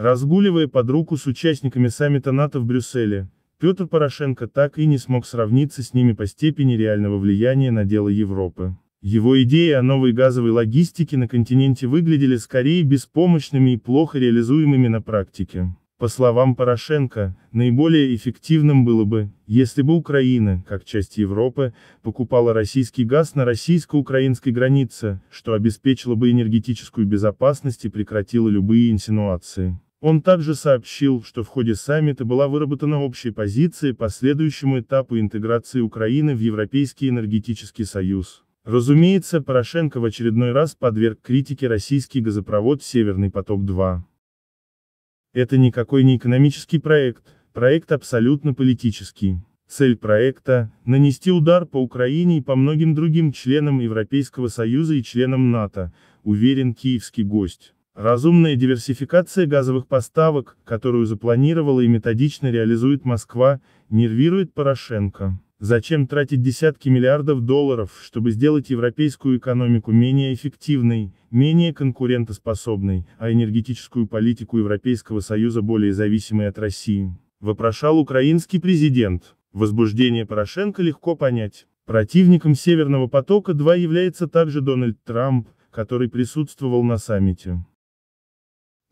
Разгуливая под руку с участниками саммита НАТО в Брюсселе, Петр Порошенко так и не смог сравниться с ними по степени реального влияния на дело Европы. Его идеи о новой газовой логистике на континенте выглядели скорее беспомощными и плохо реализуемыми на практике. По словам Порошенко, наиболее эффективным было бы, если бы Украина, как часть Европы, покупала российский газ на российско-украинской границе, что обеспечило бы энергетическую безопасность и прекратило любые инсинуации. Он также сообщил, что в ходе саммита была выработана общая позиция по следующему этапу интеграции Украины в Европейский энергетический союз. Разумеется, Порошенко в очередной раз подверг критике российский газопровод «Северный поток-2». Это никакой не экономический проект, проект абсолютно политический. Цель проекта – нанести удар по Украине и по многим другим членам Европейского Союза и членам НАТО, уверен киевский гость. Разумная диверсификация газовых поставок, которую запланировала и методично реализует Москва, нервирует Порошенко. Зачем тратить десятки миллиардов долларов, чтобы сделать европейскую экономику менее эффективной, менее конкурентоспособной, а энергетическую политику Европейского Союза более зависимой от России? Вопрошал украинский президент. Возбуждение Порошенко легко понять. Противником Северного потока-2 является также Дональд Трамп, который присутствовал на саммите.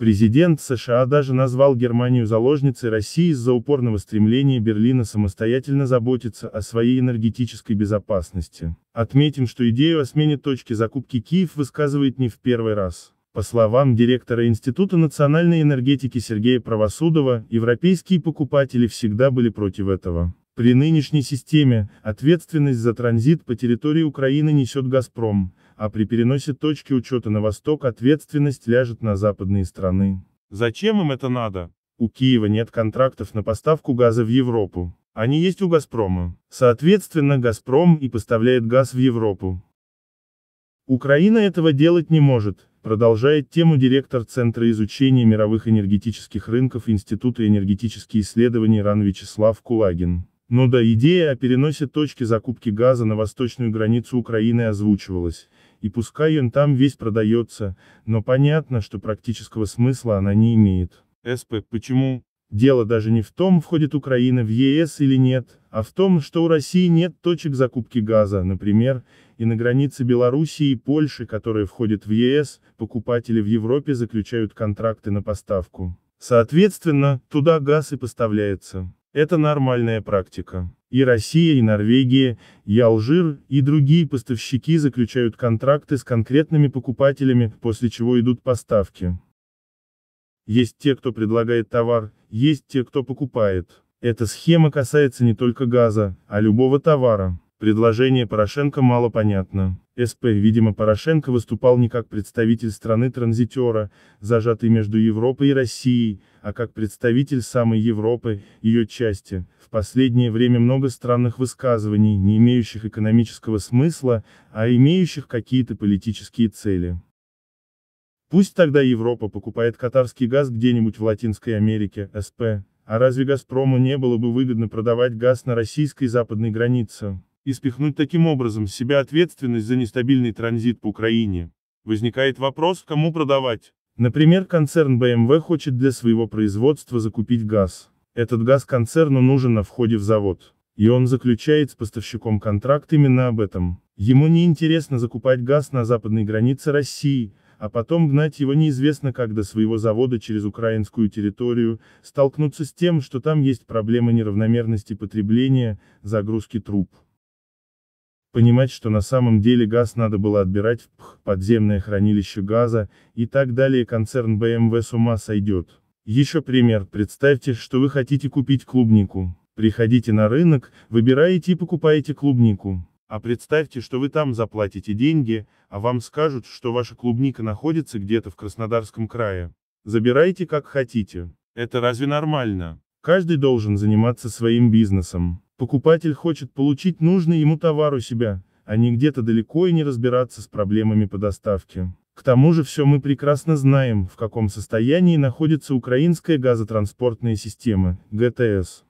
Президент США даже назвал Германию заложницей России из-за упорного стремления Берлина самостоятельно заботиться о своей энергетической безопасности. Отметим, что идею о смене точки закупки Киев высказывает не в первый раз. По словам директора Института национальной энергетики Сергея Правосудова, европейские покупатели всегда были против этого. При нынешней системе ответственность за транзит по территории Украины несет «Газпром», а при переносе точки учета на восток ответственность ляжет на западные страны. Зачем им это надо? У Киева нет контрактов на поставку газа в Европу. Они есть у «Газпрома». Соответственно, «Газпром» и поставляет газ в Европу. Украина этого делать не может, продолжает тему директор Центра изучения мировых энергетических рынков Института энергетических исследований РАН Вячеслав Кулагин. Но да, идея о переносе точки закупки газа на восточную границу Украины озвучивалась, и пускай он там весь продается, но понятно, что практического смысла она не имеет. СП, почему? Дело даже не в том, входит Украина в ЕС или нет, а в том, что у России нет точек закупки газа, например, и на границе Белоруссии и Польши, которые входят в ЕС, покупатели в Европе заключают контракты на поставку. Соответственно, туда газ и поставляется. Это нормальная практика. И Россия, и Норвегия, и Алжир, и другие поставщики заключают контракты с конкретными покупателями, после чего идут поставки. Есть те, кто предлагает товар, есть те, кто покупает. Эта схема касается не только газа, а любого товара. Предложение Порошенко мало понятно. СП, видимо, Порошенко выступал не как представитель страны-транзитера, зажатой между Европой и Россией, а как представитель самой Европы, ее части. В последнее время много странных высказываний, не имеющих экономического смысла, а имеющих какие-то политические цели. Пусть тогда Европа покупает катарский газ где-нибудь в Латинской Америке, СП. А разве «Газпрому» не было бы выгодно продавать газ на российской западной границе? и спихнуть таким образом с себя ответственность за нестабильный транзит по Украине. Возникает вопрос, кому продавать. Например, концерн BMW хочет для своего производства закупить газ. Этот газ концерну нужен на входе в завод. И он заключает с поставщиком контракт именно об этом. Ему не интересно закупать газ на западной границе России, а потом гнать его неизвестно как до своего завода через украинскую территорию, столкнуться с тем, что там есть проблема неравномерности потребления, загрузки труб понимать, что на самом деле газ надо было отбирать в ПХ, подземное хранилище газа, и так далее концерн BMW эм с ума сойдет. Еще пример, представьте, что вы хотите купить клубнику. Приходите на рынок, выбираете и покупаете клубнику. А представьте, что вы там заплатите деньги, а вам скажут, что ваша клубника находится где-то в Краснодарском крае. Забирайте как хотите. Это разве нормально? Каждый должен заниматься своим бизнесом. Покупатель хочет получить нужный ему товар у себя, а не где-то далеко и не разбираться с проблемами по доставке. К тому же все мы прекрасно знаем, в каком состоянии находится украинская газотранспортная система, ГТС.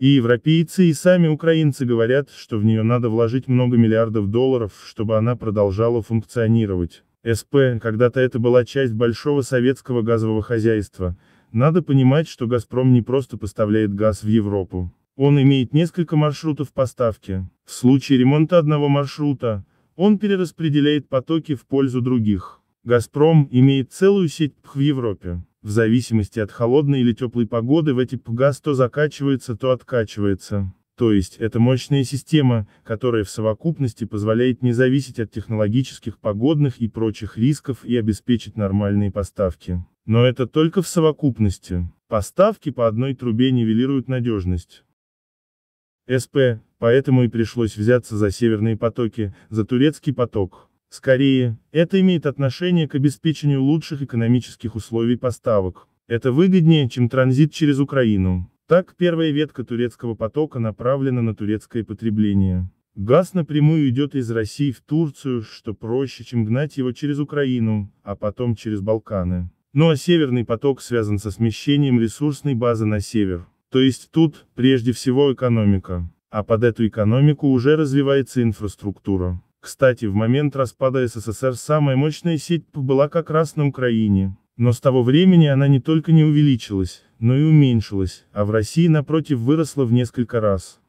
И европейцы, и сами украинцы говорят, что в нее надо вложить много миллиардов долларов, чтобы она продолжала функционировать. СП, когда-то это была часть большого советского газового хозяйства, надо понимать, что «Газпром» не просто поставляет газ в Европу. Он имеет несколько маршрутов поставки. В случае ремонта одного маршрута, он перераспределяет потоки в пользу других. «Газпром» имеет целую сеть ПХ в Европе. В зависимости от холодной или теплой погоды в эти ПГАЗ то закачивается, то откачивается. То есть, это мощная система, которая в совокупности позволяет не зависеть от технологических, погодных и прочих рисков и обеспечить нормальные поставки. Но это только в совокупности. Поставки по одной трубе нивелируют надежность. СП, поэтому и пришлось взяться за северные потоки, за турецкий поток. Скорее, это имеет отношение к обеспечению лучших экономических условий поставок. Это выгоднее, чем транзит через Украину. Так, первая ветка турецкого потока направлена на турецкое потребление. Газ напрямую идет из России в Турцию, что проще, чем гнать его через Украину, а потом через Балканы. Ну а Северный поток связан со смещением ресурсной базы на север. То есть тут, прежде всего, экономика. А под эту экономику уже развивается инфраструктура. Кстати, в момент распада СССР самая мощная сеть была как раз на Украине. Но с того времени она не только не увеличилась, но и уменьшилась, а в России напротив выросла в несколько раз.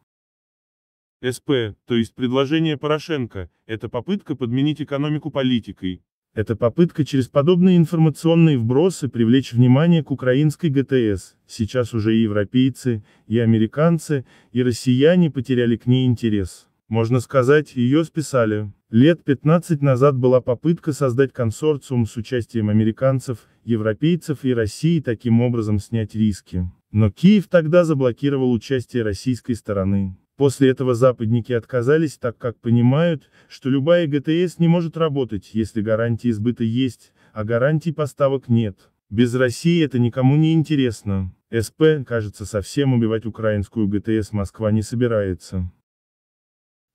СП, то есть предложение Порошенко, это попытка подменить экономику политикой, это попытка через подобные информационные вбросы привлечь внимание к украинской ГТС. Сейчас уже и европейцы, и американцы, и россияне потеряли к ней интерес. Можно сказать, ее списали. Лет 15 назад была попытка создать консорциум с участием американцев, европейцев и России таким образом снять риски. Но Киев тогда заблокировал участие российской стороны. После этого западники отказались, так как понимают, что любая ГТС не может работать, если гарантии сбыта есть, а гарантий поставок нет. Без России это никому не интересно. СП, кажется, совсем убивать украинскую ГТС Москва не собирается.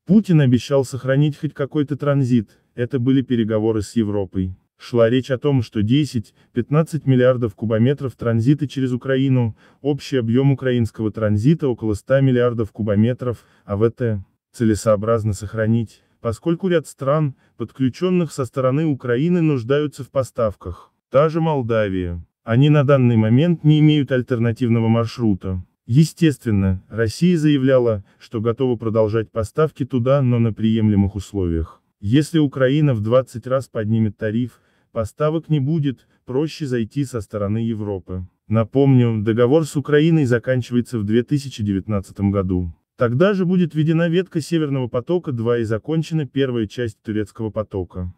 Путин обещал сохранить хоть какой-то транзит, это были переговоры с Европой. Шла речь о том, что 10-15 миллиардов кубометров транзита через Украину, общий объем украинского транзита около 100 миллиардов кубометров, а в это целесообразно сохранить, поскольку ряд стран, подключенных со стороны Украины нуждаются в поставках, та же Молдавия. Они на данный момент не имеют альтернативного маршрута. Естественно, Россия заявляла, что готова продолжать поставки туда, но на приемлемых условиях. Если Украина в 20 раз поднимет тариф, Поставок не будет, проще зайти со стороны Европы. Напомню, договор с Украиной заканчивается в 2019 году. Тогда же будет введена ветка Северного потока-2 и закончена первая часть Турецкого потока.